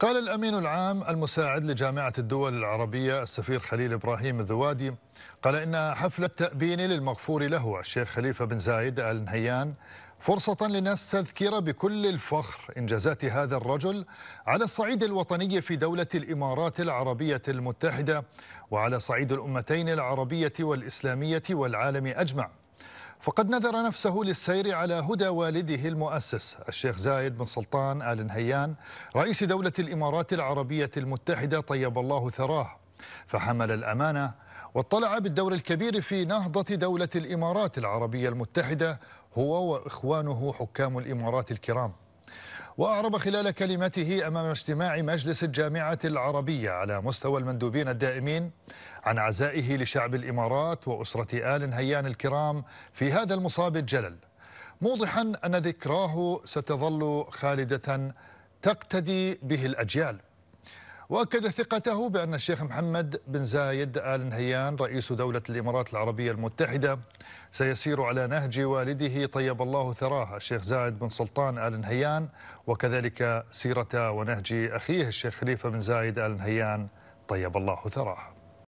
قال الأمين العام المساعد لجامعة الدول العربية السفير خليل إبراهيم الذوادي قال إن حفل التأبين للمغفور له الشيخ خليفة بن زايد آل نهيان فرصة لنستذكر بكل الفخر إنجازات هذا الرجل على الصعيد الوطني في دولة الإمارات العربية المتحدة وعلى صعيد الأمتين العربية والإسلامية والعالم أجمع فقد نذر نفسه للسير على هدى والده المؤسس الشيخ زايد بن سلطان آل نهيان رئيس دولة الإمارات العربية المتحدة طيب الله ثراه فحمل الأمانة واطلع بالدور الكبير في نهضة دولة الإمارات العربية المتحدة هو وإخوانه حكام الإمارات الكرام وأعرب خلال كلمته أمام اجتماع مجلس الجامعة العربية على مستوى المندوبين الدائمين عن عزائه لشعب الإمارات وأسرة آل هيان الكرام في هذا المصاب الجلل موضحا أن ذكراه ستظل خالدة تقتدي به الأجيال واكد ثقته بان الشيخ محمد بن زايد ال نهيان رئيس دوله الامارات العربيه المتحده سيسير على نهج والده طيب الله ثراه الشيخ زايد بن سلطان ال نهيان وكذلك سيره ونهج اخيه الشيخ خليفه بن زايد ال نهيان طيب الله ثراه